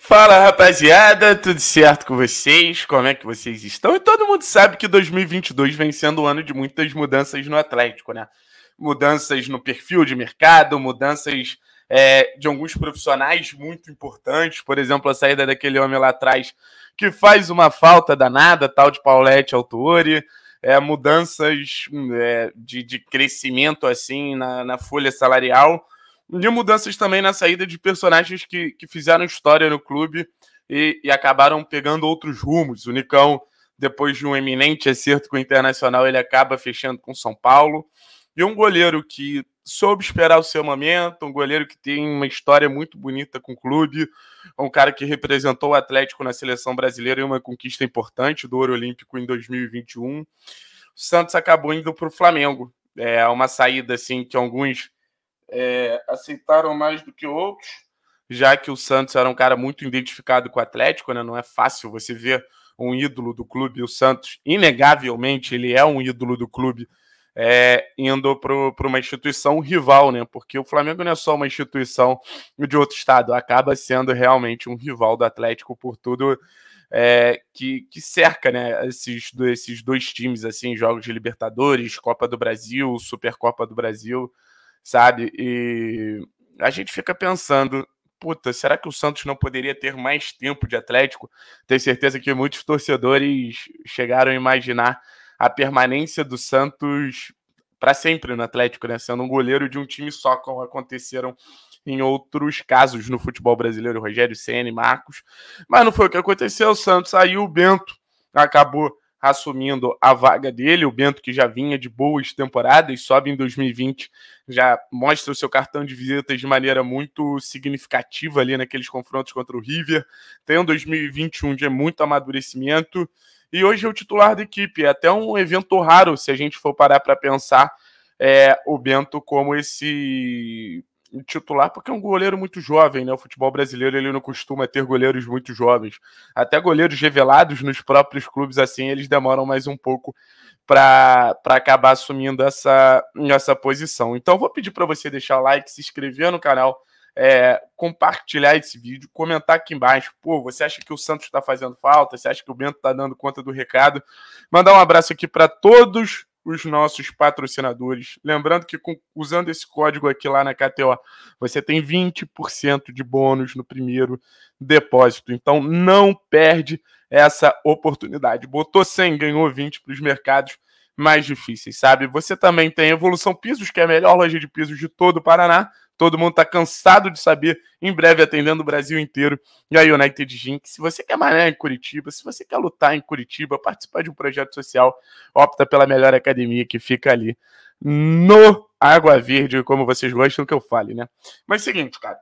Fala rapaziada, tudo certo com vocês? Como é que vocês estão? E todo mundo sabe que 2022 vem sendo um ano de muitas mudanças no Atlético, né? Mudanças no perfil de mercado, mudanças é, de alguns profissionais muito importantes, por exemplo, a saída daquele homem lá atrás que faz uma falta danada, tal de Paulette Autori, é, mudanças hum, é, de, de, crescimento assim na, na folha salarial de mudanças também na saída de personagens que, que fizeram história no clube e, e acabaram pegando outros rumos. O Nicão, depois de um eminente acerto com o Internacional, ele acaba fechando com São Paulo. E um goleiro que soube esperar o seu momento, um goleiro que tem uma história muito bonita com o clube, um cara que representou o Atlético na seleção brasileira em uma conquista importante do Ouro Olímpico em 2021. O Santos acabou indo para o Flamengo. É uma saída assim que alguns é, aceitaram mais do que outros, já que o Santos era um cara muito identificado com o Atlético, né? Não é fácil você ver um ídolo do clube, o Santos, inegavelmente, ele é um ídolo do clube, é, indo para uma instituição rival, né? Porque o Flamengo não é só uma instituição de outro estado, acaba sendo realmente um rival do Atlético por tudo é, que, que, cerca né, esses, esses dois times, assim, jogos de Libertadores, Copa do Brasil, Supercopa do Brasil sabe? E a gente fica pensando, puta, será que o Santos não poderia ter mais tempo de Atlético? Tenho certeza que muitos torcedores chegaram a imaginar a permanência do Santos para sempre no Atlético, né? Sendo um goleiro de um time só, como aconteceram em outros casos no futebol brasileiro, Rogério Ceni, Marcos. Mas não foi o que aconteceu, o Santos saiu, o Bento acabou assumindo a vaga dele, o Bento que já vinha de boas temporadas, sobe em 2020, já mostra o seu cartão de visitas de maneira muito significativa ali naqueles confrontos contra o River. Tem um 2021 de muito amadurecimento e hoje é o titular da equipe. É até um evento raro se a gente for parar para pensar é, o Bento como esse titular porque é um goleiro muito jovem, né? O futebol brasileiro ele não costuma ter goleiros muito jovens. Até goleiros revelados nos próprios clubes assim, eles demoram mais um pouco para acabar assumindo essa, essa posição. Então vou pedir para você deixar o like, se inscrever no canal, é, compartilhar esse vídeo, comentar aqui embaixo. Pô, você acha que o Santos está fazendo falta? Você acha que o Bento está dando conta do recado? Mandar um abraço aqui para todos os nossos patrocinadores. Lembrando que com, usando esse código aqui lá na KTO, você tem 20% de bônus no primeiro depósito. Então não perde essa oportunidade. Botou 100, ganhou 20 para os mercados mais difíceis, sabe? Você também tem Evolução Pisos, que é a melhor loja de pisos de todo o Paraná. Todo mundo está cansado de saber, em breve atendendo o Brasil inteiro. E a United Gym, se você quer malhar em Curitiba, se você quer lutar em Curitiba, participar de um projeto social, opta pela melhor academia que fica ali no Água Verde, como vocês gostam que eu fale, né? Mas seguinte, cara.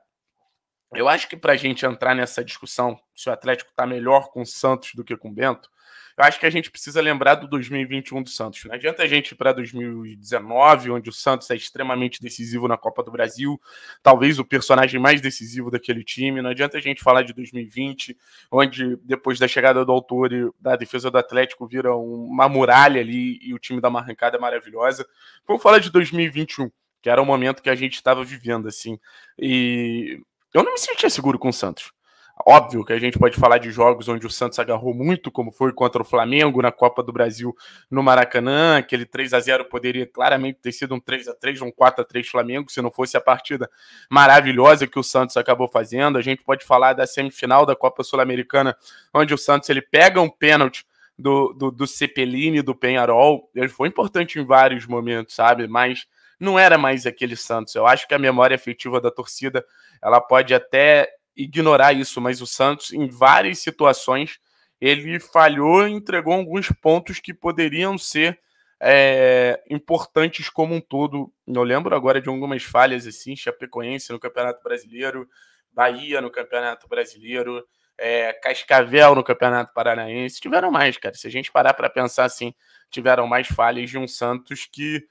Eu acho que para a gente entrar nessa discussão se o Atlético está melhor com o Santos do que com o Bento, eu acho que a gente precisa lembrar do 2021 do Santos. Não adianta a gente ir para 2019, onde o Santos é extremamente decisivo na Copa do Brasil, talvez o personagem mais decisivo daquele time. Não adianta a gente falar de 2020, onde depois da chegada do autor e da defesa do Atlético vira uma muralha ali e o time dá uma arrancada maravilhosa. Vamos falar de 2021 que era o momento que a gente estava vivendo, assim. E eu não me sentia seguro com o Santos. Óbvio que a gente pode falar de jogos onde o Santos agarrou muito, como foi contra o Flamengo na Copa do Brasil no Maracanã. Aquele 3 a 0 poderia claramente ter sido um 3 a 3 um 4 a 3 Flamengo, se não fosse a partida maravilhosa que o Santos acabou fazendo. A gente pode falar da semifinal da Copa Sul-Americana, onde o Santos ele pega um pênalti do, do, do Cepelini, do Penharol. Ele foi importante em vários momentos, sabe? Mas não era mais aquele Santos. Eu acho que a memória afetiva da torcida ela pode até ignorar isso, mas o Santos, em várias situações, ele falhou e entregou alguns pontos que poderiam ser é, importantes como um todo. Eu lembro agora de algumas falhas assim, Chapecoense no Campeonato Brasileiro, Bahia no Campeonato Brasileiro, é, Cascavel no Campeonato Paranaense. Tiveram mais, cara. Se a gente parar para pensar assim, tiveram mais falhas de um Santos que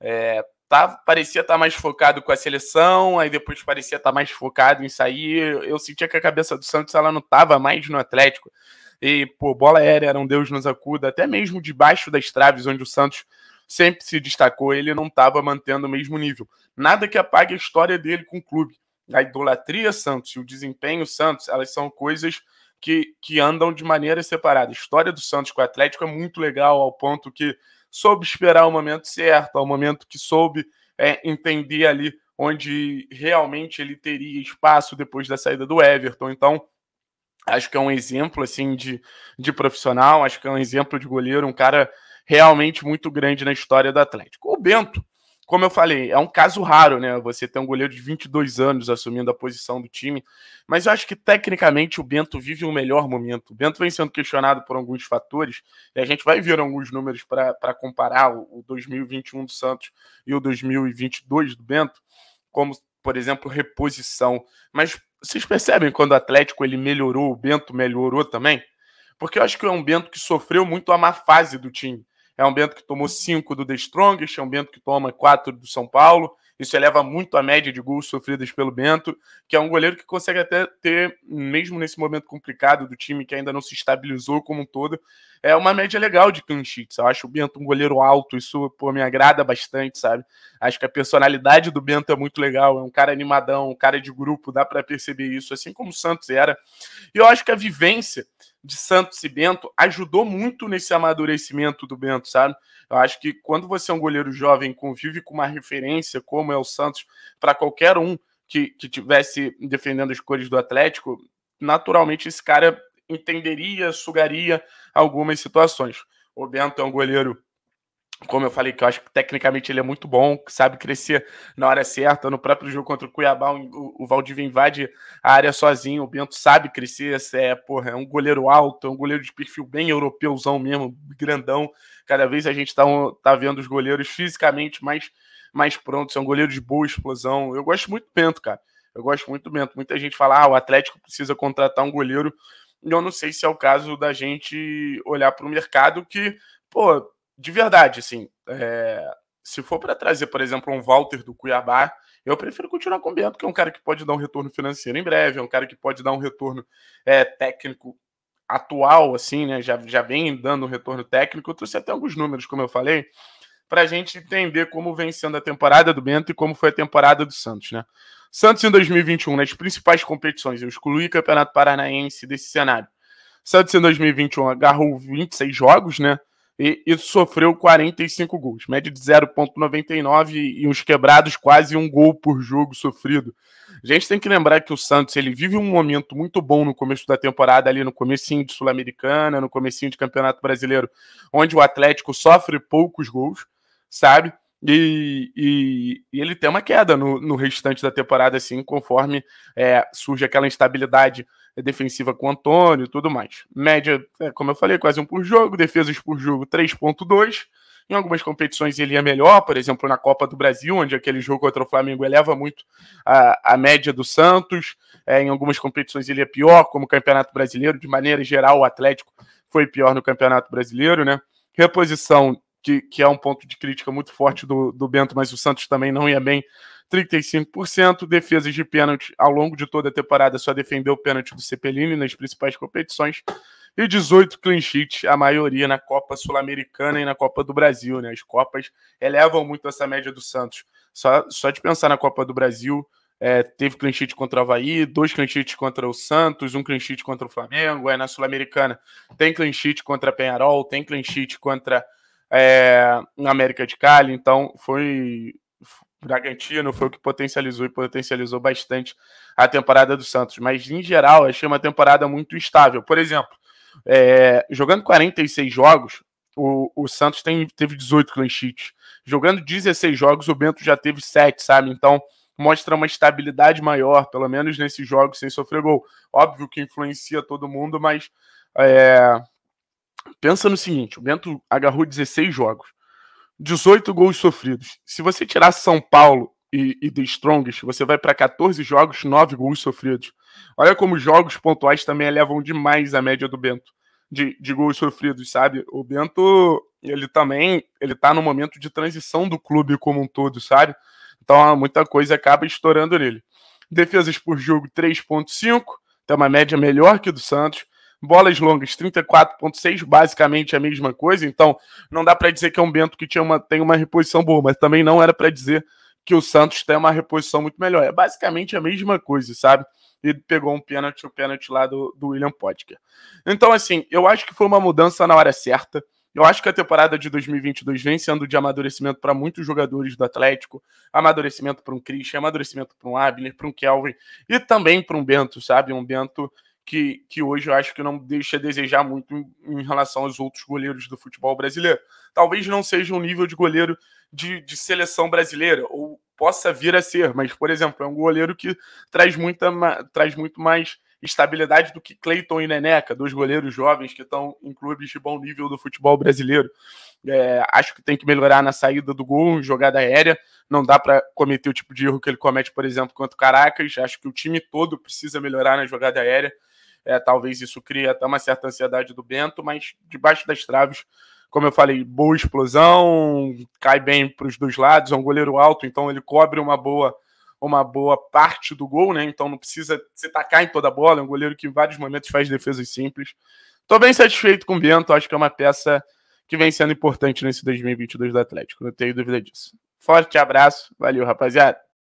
é, tá, parecia estar tá mais focado com a seleção, aí depois parecia estar tá mais focado em sair. Eu sentia que a cabeça do Santos ela não estava mais no Atlético. E, pô, bola aérea era um Deus nos acuda, até mesmo debaixo das traves, onde o Santos sempre se destacou, ele não estava mantendo o mesmo nível. Nada que apague a história dele com o clube. A idolatria Santos e o desempenho Santos, elas são coisas que, que andam de maneira separada. A história do Santos com o Atlético é muito legal, ao ponto que soube esperar o momento certo, ao momento que soube é, entender ali onde realmente ele teria espaço depois da saída do Everton. Então, acho que é um exemplo assim de, de profissional, acho que é um exemplo de goleiro, um cara realmente muito grande na história do Atlético. O Bento como eu falei, é um caso raro, né? Você ter um goleiro de 22 anos assumindo a posição do time. Mas eu acho que, tecnicamente, o Bento vive um melhor momento. O Bento vem sendo questionado por alguns fatores, e a gente vai ver alguns números para comparar o 2021 do Santos e o 2022 do Bento, como, por exemplo, reposição. Mas vocês percebem quando o Atlético ele melhorou, o Bento melhorou também? Porque eu acho que é um Bento que sofreu muito a má fase do time é um Bento que tomou 5 do The Strongest, é um Bento que toma 4 do São Paulo. Isso eleva muito a média de gols sofridos pelo Bento, que é um goleiro que consegue até ter, mesmo nesse momento complicado do time que ainda não se estabilizou como um todo, é uma média legal de Canchitz. Eu acho o Bento um goleiro alto, isso pô, me agrada bastante, sabe? Acho que a personalidade do Bento é muito legal, é um cara animadão, um cara de grupo, dá para perceber isso, assim como o Santos era. E eu acho que a vivência de Santos e Bento ajudou muito nesse amadurecimento do Bento, sabe? Eu acho que quando você é um goleiro jovem, convive com uma referência como é o Santos, para qualquer um que, que tivesse defendendo as cores do Atlético, naturalmente esse cara entenderia, sugaria algumas situações. O Bento é um goleiro, como eu falei, que eu acho que tecnicamente ele é muito bom, que sabe crescer na hora certa. No próprio jogo contra o Cuiabá, o, o Valdivia invade a área sozinho. O Bento sabe crescer, é, porra, é um goleiro alto, é um goleiro de perfil bem europeuzão mesmo, grandão. Cada vez a gente está tá vendo os goleiros fisicamente mais, mais prontos, é um goleiro de boa explosão. Eu gosto muito do Bento, cara. Eu gosto muito do Bento. Muita gente fala, ah, o Atlético precisa contratar um goleiro eu não sei se é o caso da gente olhar para o mercado que, pô, de verdade, assim, é, se for para trazer, por exemplo, um Walter do Cuiabá, eu prefiro continuar com o Bento, que é um cara que pode dar um retorno financeiro em breve, é um cara que pode dar um retorno é, técnico atual, assim, né? Já, já vem dando um retorno técnico. Eu trouxe até alguns números, como eu falei para a gente entender como vem sendo a temporada do Bento e como foi a temporada do Santos, né? Santos em 2021, nas principais competições, eu excluí o Campeonato Paranaense desse cenário. Santos em 2021 agarrou 26 jogos, né? E, e sofreu 45 gols, média de 0,99 e uns quebrados, quase um gol por jogo sofrido. A gente tem que lembrar que o Santos ele vive um momento muito bom no começo da temporada, ali no comecinho de Sul-Americana, no comecinho de Campeonato Brasileiro, onde o Atlético sofre poucos gols sabe? E, e, e, ele tem uma queda no, no restante da temporada, assim, conforme é, surge aquela instabilidade defensiva com o Antônio e tudo mais. Média, é, como eu falei, quase um por jogo, defesas por jogo 3.2. Em algumas competições ele é melhor, por exemplo, na Copa do Brasil, onde aquele jogo contra o Flamengo eleva muito a, a média do Santos. É, em algumas competições ele é pior, como o Campeonato Brasileiro. De maneira geral, o Atlético foi pior no Campeonato Brasileiro, né? Reposição que, que é um ponto de crítica muito forte do, do Bento, mas o Santos também não ia bem 35%, defesas de pênalti ao longo de toda a temporada só defendeu o pênalti do Cepelini nas principais competições e 18 clean sheets, a maioria na Copa Sul-Americana e na Copa do Brasil, né? As copas elevam muito essa média do Santos. Só, só de pensar na Copa do Brasil, é, teve clean sheet contra o Havaí, dois clean sheets contra o Santos, um clean sheet contra o Flamengo, é na Sul-Americana. Tem clean sheet contra Penharol, tem clean sheet contra é, na América de Cali, então foi Bragantino foi o que potencializou e potencializou bastante a temporada do Santos. Mas, em geral, achei uma temporada muito estável. Por exemplo, é, jogando 46 jogos, o, o Santos tem, teve 18 clean sheets. Jogando 16 jogos, o Bento já teve 7, sabe? Então, mostra uma estabilidade maior, pelo menos nesses jogos sem sofrer gol. Óbvio que influencia todo mundo, mas é, pensa no seguinte: o Bento agarrou 16 jogos, 18 gols sofridos. Se você tirar São Paulo e, e The Strongest, você vai para 14 jogos, 9 gols sofridos. Olha como jogos pontuais também elevam demais a média do Bento. De, de gols sofridos, sabe? O Bento, ele também, ele tá no momento de transição do clube como um todo, sabe? Então, muita coisa acaba estourando nele. Defesas por jogo 3.5, tem uma média melhor que do Santos bolas longas 34,6, basicamente a mesma coisa. Então, não dá para dizer que é um Bento que tinha uma, tem uma reposição boa, mas também não era para dizer que o Santos tem uma reposição muito melhor. É basicamente a mesma coisa, sabe? E pegou um pênalti, o pênalti lá do, do William Potker. Então, assim, eu acho que foi uma mudança na hora certa. Eu acho que a temporada de 2022 vem sendo de amadurecimento para muitos jogadores do Atlético, amadurecimento para um Christian, amadurecimento para um Abner, para um Kelvin e também para um Bento, sabe? Um Bento que, que hoje eu acho que não deixa a desejar muito em, relação aos outros goleiros do futebol brasileiro. Talvez não seja um nível de goleiro de, de seleção brasileira, ou possa vir a ser, mas, por exemplo, é um goleiro que traz, muita, traz muito mais estabilidade do que Cleiton e Neneca, dois goleiros jovens que estão em clubes de bom nível do futebol brasileiro. É, acho que tem que melhorar na saída do gol, jogada aérea. Não dá para cometer o tipo de erro que ele comete, por exemplo, contra o Caracas. Acho que o time todo precisa melhorar na jogada aérea. É, talvez isso crie até uma certa ansiedade do Bento, mas debaixo das traves, como eu falei, boa explosão, cai bem para os dois lados, é um goleiro alto, então ele cobre uma boa uma boa parte do gol, né? Então não precisa se tacar em toda a bola, é um goleiro que em vários momentos faz defesas simples. Estou bem satisfeito com o Bento, acho que é uma peça que vem sendo importante nesse 2022 do Atlético, não tenho dúvida disso. Forte abraço, valeu, rapaziada.